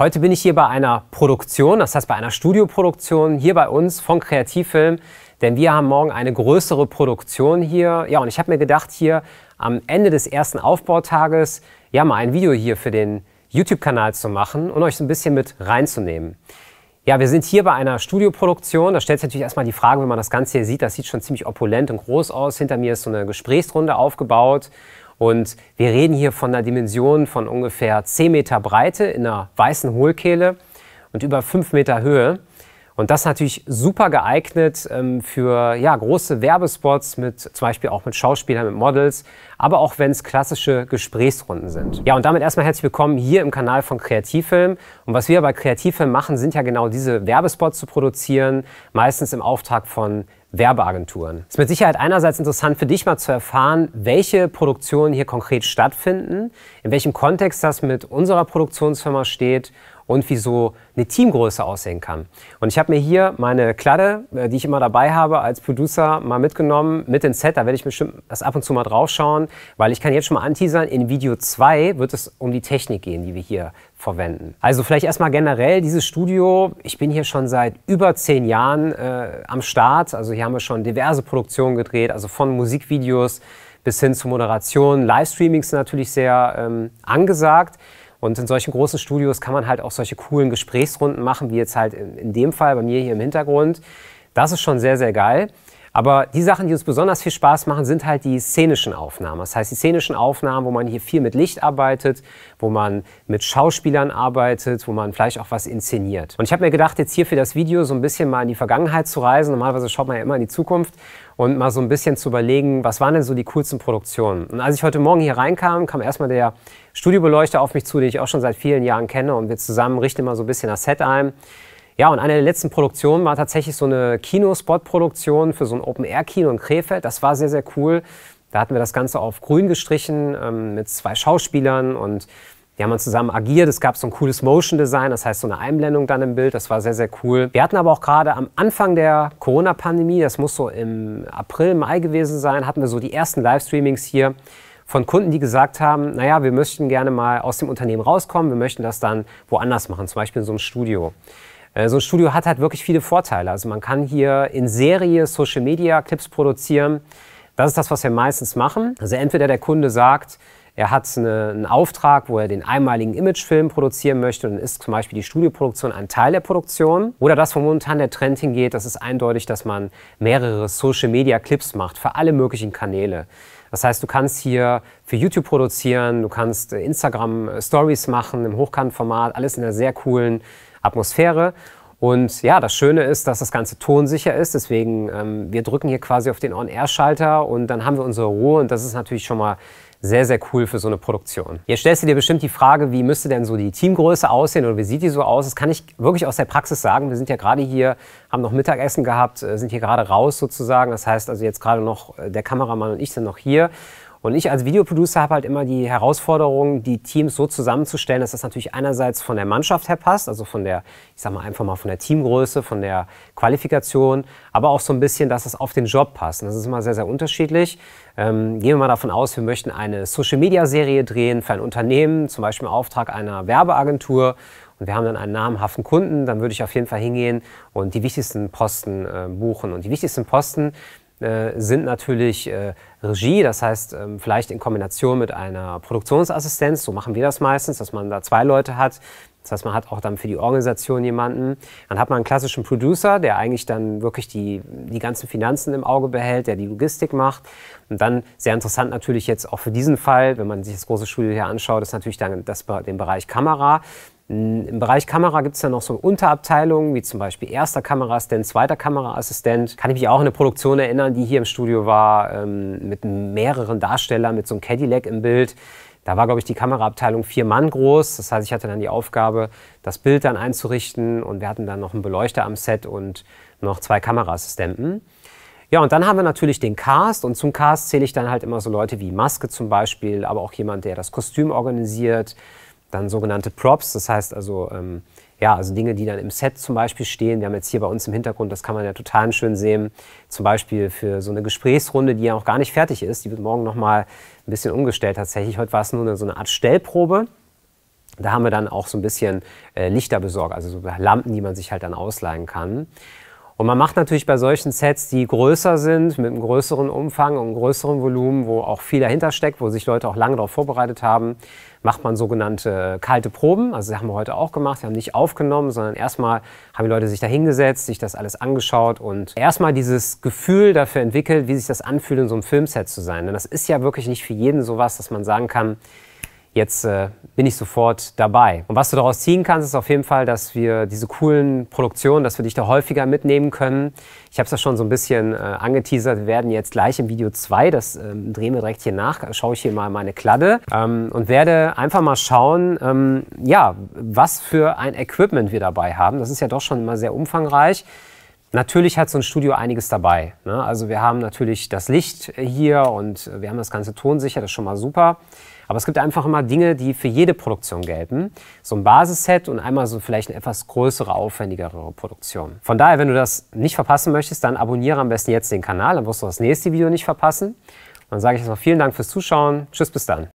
Heute bin ich hier bei einer Produktion, das heißt bei einer Studioproduktion hier bei uns von Kreativfilm, denn wir haben morgen eine größere Produktion hier. Ja, und ich habe mir gedacht, hier am Ende des ersten Aufbautages ja mal ein Video hier für den YouTube-Kanal zu machen und euch so ein bisschen mit reinzunehmen. Ja, wir sind hier bei einer Studioproduktion. Da stellt sich natürlich erstmal die Frage, wenn man das Ganze hier sieht, das sieht schon ziemlich opulent und groß aus. Hinter mir ist so eine Gesprächsrunde aufgebaut. Und wir reden hier von einer Dimension von ungefähr 10 Meter Breite in einer weißen Hohlkehle und über 5 Meter Höhe. Und das ist natürlich super geeignet ähm, für ja, große Werbespots mit zum Beispiel auch mit Schauspielern, mit Models, aber auch wenn es klassische Gesprächsrunden sind. Ja, und damit erstmal herzlich willkommen hier im Kanal von Kreativfilm. Und was wir bei Kreativfilm machen, sind ja genau diese Werbespots zu produzieren, meistens im Auftrag von Werbeagenturen. Es ist mit Sicherheit einerseits interessant für dich mal zu erfahren, welche Produktionen hier konkret stattfinden, in welchem Kontext das mit unserer Produktionsfirma steht und wie so eine Teamgröße aussehen kann. Und ich habe mir hier meine Kladde, äh, die ich immer dabei habe, als Producer mal mitgenommen, mit dem Set. Da werde ich bestimmt das ab und zu mal draufschauen, weil ich kann jetzt schon mal anteasern, in Video 2 wird es um die Technik gehen, die wir hier verwenden. Also vielleicht erstmal generell dieses Studio. Ich bin hier schon seit über zehn Jahren äh, am Start. Also hier haben wir schon diverse Produktionen gedreht, also von Musikvideos bis hin zu Moderationen. ist natürlich sehr ähm, angesagt. Und in solchen großen Studios kann man halt auch solche coolen Gesprächsrunden machen, wie jetzt halt in, dem Fall bei mir hier im Hintergrund. Das ist schon sehr, sehr geil. Aber die Sachen, die uns besonders viel Spaß machen, sind halt die szenischen Aufnahmen. Das heißt, die szenischen Aufnahmen, wo man hier viel mit Licht arbeitet, wo man mit Schauspielern arbeitet, wo man vielleicht auch was inszeniert. Und ich habe mir gedacht, jetzt hier für das Video so ein bisschen mal in die Vergangenheit zu reisen. Normalerweise schaut man ja immer in die Zukunft und mal so ein bisschen zu überlegen, was waren denn so die coolsten Produktionen. Und als ich heute Morgen hier reinkam, kam erstmal der Studiobeleuchter auf mich zu, den ich auch schon seit vielen Jahren kenne und wir zusammen richten immer so ein bisschen das Set ein. Ja, und eine der letzten Produktionen war tatsächlich so eine Kinospot-Produktion für so ein Open-Air-Kino in Krefeld. Das war sehr, sehr cool. Da hatten wir das Ganze auf grün gestrichen ähm, mit zwei Schauspielern und die haben dann zusammen agiert. Es gab so ein cooles Motion Design, das heißt so eine Einblendung dann im Bild. Das war sehr, sehr cool. Wir hatten aber auch gerade am Anfang der Corona-Pandemie, das muss so im April, Mai gewesen sein, hatten wir so die ersten Livestreamings hier von Kunden, die gesagt haben, naja, wir möchten gerne mal aus dem Unternehmen rauskommen, wir möchten das dann woanders machen, zum Beispiel in so einem Studio. Äh, so ein Studio hat halt wirklich viele Vorteile. Also man kann hier in Serie Social Media Clips produzieren. Das ist das, was wir meistens machen. Also entweder der Kunde sagt, er hat eine, einen Auftrag, wo er den einmaligen Imagefilm produzieren möchte und ist zum Beispiel die Studioproduktion ein Teil der Produktion. Oder das, wo momentan der Trend hingeht, das ist eindeutig, dass man mehrere Social Media Clips macht für alle möglichen Kanäle. Das heißt, du kannst hier für YouTube produzieren, du kannst äh, Instagram äh, Stories machen im Hochkantformat, alles in einer sehr coolen Atmosphäre. Und ja, das Schöne ist, dass das Ganze tonsicher ist. Deswegen, ähm, wir drücken hier quasi auf den On-Air-Schalter und dann haben wir unsere Ruhe. Und das ist natürlich schon mal sehr, sehr cool für so eine Produktion. Jetzt stellst du dir bestimmt die Frage, wie müsste denn so die Teamgröße aussehen oder wie sieht die so aus? Das kann ich wirklich aus der Praxis sagen. Wir sind ja gerade hier, haben noch Mittagessen gehabt, äh, sind hier gerade raus sozusagen. Das heißt also jetzt gerade noch, äh, der Kameramann und ich sind noch hier. Und ich als Videoproducer habe halt immer die Herausforderung, die Teams so zusammenzustellen, dass das natürlich einerseits von der Mannschaft her passt, also von der, ich sag mal einfach mal von der Teamgröße, von der Qualifikation, aber auch so ein bisschen, dass es auf den Job passt. Und das ist immer sehr, sehr unterschiedlich. Ähm, gehen wir mal davon aus, wir möchten eine Social-Media-Serie drehen für ein Unternehmen, zum Beispiel im Auftrag einer Werbeagentur und wir haben dann einen namhaften Kunden, dann würde ich auf jeden Fall hingehen und die wichtigsten Posten äh, buchen. Und die wichtigsten Posten, äh, sind natürlich äh, Regie, das heißt ähm, vielleicht in Kombination mit einer Produktionsassistenz, so machen wir das meistens, dass man da zwei Leute hat, das heißt, man hat auch dann für die Organisation jemanden. Dann hat man einen klassischen Producer, der eigentlich dann wirklich die, die ganzen Finanzen im Auge behält, der die Logistik macht. Und dann sehr interessant natürlich jetzt auch für diesen Fall, wenn man sich das große Studio hier anschaut, ist natürlich dann das, den Bereich Kamera. Im Bereich Kamera gibt es dann noch so Unterabteilungen, wie zum Beispiel erster Kameraassistent, zweiter Kameraassistent. Kann ich mich auch an eine Produktion erinnern, die hier im Studio war, ähm, mit mehreren Darstellern, mit so einem Cadillac im Bild. Da war, glaube ich, die Kameraabteilung vier Mann groß. Das heißt, ich hatte dann die Aufgabe, das Bild dann einzurichten und wir hatten dann noch einen Beleuchter am Set und noch zwei Kameraassistenten. Ja, und dann haben wir natürlich den Cast und zum Cast zähle ich dann halt immer so Leute wie Maske zum Beispiel, aber auch jemand, der das Kostüm organisiert, dann sogenannte Props, das heißt also, ähm, ja, also Dinge, die dann im Set zum Beispiel stehen. Wir haben jetzt hier bei uns im Hintergrund, das kann man ja total schön sehen, zum Beispiel für so eine Gesprächsrunde, die ja auch gar nicht fertig ist. Die wird morgen nochmal ein bisschen umgestellt tatsächlich. Heute war es nur eine, so eine Art Stellprobe. Da haben wir dann auch so ein bisschen äh, Lichter besorgt, also so Lampen, die man sich halt dann ausleihen kann. Und man macht natürlich bei solchen Sets, die größer sind, mit einem größeren Umfang und einem größeren Volumen, wo auch viel dahinter steckt, wo sich Leute auch lange darauf vorbereitet haben, macht man sogenannte kalte Proben. Also das haben wir heute auch gemacht. Wir haben nicht aufgenommen, sondern erstmal haben die Leute sich da hingesetzt, sich das alles angeschaut und erstmal dieses Gefühl dafür entwickelt, wie sich das anfühlt, in so einem Filmset zu sein. Denn das ist ja wirklich nicht für jeden sowas, dass man sagen kann, jetzt äh, bin ich sofort dabei. Und was du daraus ziehen kannst, ist auf jeden Fall, dass wir diese coolen Produktionen, dass wir dich da häufiger mitnehmen können. Ich habe es ja schon so ein bisschen äh, angeteasert, wir werden jetzt gleich im Video 2, das ähm, drehen wir direkt hier nach, schaue ich hier mal meine Kladde ähm, und werde einfach mal schauen, ähm, ja, was für ein Equipment wir dabei haben. Das ist ja doch schon immer sehr umfangreich. Natürlich hat so ein Studio einiges dabei. Ne? Also wir haben natürlich das Licht hier und wir haben das ganze tonsicher, das ist schon mal super. Aber es gibt einfach immer Dinge, die für jede Produktion gelten. So ein Basisset und einmal so vielleicht eine etwas größere, aufwendigere Produktion. Von daher, wenn du das nicht verpassen möchtest, dann abonniere am besten jetzt den Kanal, dann wirst du das nächste Video nicht verpassen. Und dann sage ich erstmal vielen Dank fürs Zuschauen. Tschüss, bis dann.